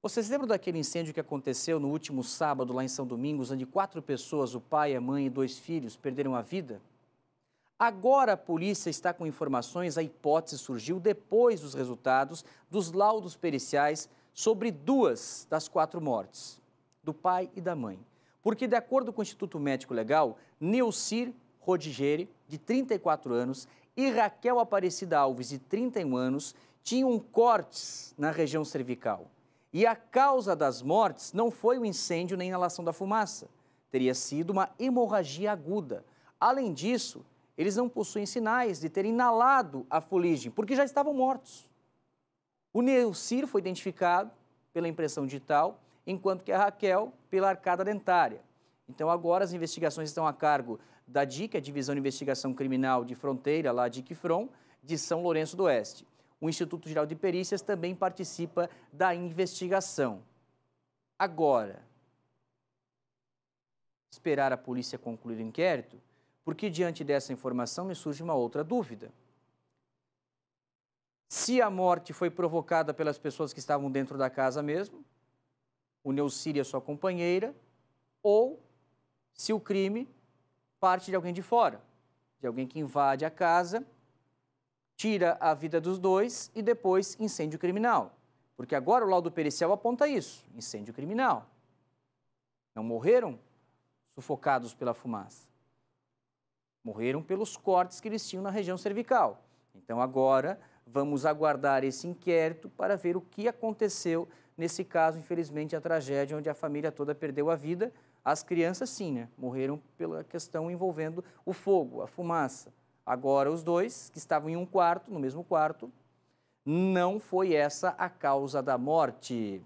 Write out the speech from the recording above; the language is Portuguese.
Vocês lembram daquele incêndio que aconteceu no último sábado lá em São Domingos, onde quatro pessoas, o pai, a mãe e dois filhos, perderam a vida? Agora a polícia está com informações, a hipótese surgiu depois dos resultados dos laudos periciais sobre duas das quatro mortes, do pai e da mãe. Porque, de acordo com o Instituto Médico Legal, Neucir Rodigere, de 34 anos, e Raquel Aparecida Alves, de 31 anos, tinham cortes na região cervical. E a causa das mortes não foi o incêndio nem a inalação da fumaça, teria sido uma hemorragia aguda. Além disso, eles não possuem sinais de ter inalado a fuligem, porque já estavam mortos. O Neucir foi identificado pela impressão digital, enquanto que a Raquel pela arcada dentária. Então agora as investigações estão a cargo da DIC, a Divisão de Investigação Criminal de Fronteira, lá de Quifron, de São Lourenço do Oeste. O Instituto Geral de Perícias também participa da investigação. Agora, esperar a polícia concluir o inquérito, porque diante dessa informação me surge uma outra dúvida. Se a morte foi provocada pelas pessoas que estavam dentro da casa mesmo, o Neucíria, sua companheira, ou se o crime parte de alguém de fora, de alguém que invade a casa tira a vida dos dois e depois incêndio criminal. Porque agora o laudo pericial aponta isso: incêndio criminal. Não morreram sufocados pela fumaça. Morreram pelos cortes que eles tinham na região cervical. Então agora vamos aguardar esse inquérito para ver o que aconteceu nesse caso, infelizmente, a tragédia onde a família toda perdeu a vida. As crianças, sim, né? morreram pela questão envolvendo o fogo, a fumaça. Agora, os dois, que estavam em um quarto, no mesmo quarto, não foi essa a causa da morte.